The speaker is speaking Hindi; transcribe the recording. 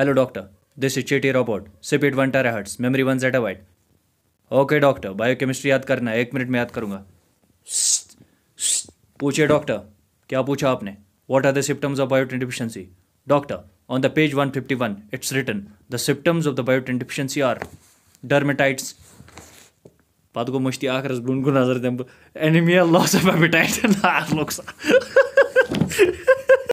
hello doctor this is Chitti robot speed one tera hertz memory one zetta byte okay doctor biochemistry याद करना एक मिनट में याद करूंगा पूछिए डॉक्टर क्या पूछा आपने what are the symptoms of biotin deficiency doctor on the page one fifty one it's written the symptoms of the biotin deficiency are dermatitis پتہٕ گوٚو मुश्ती आखिर رس برونٛٹھ کُن نظر دِمہٕ بہٕ اینِمیا لاس آف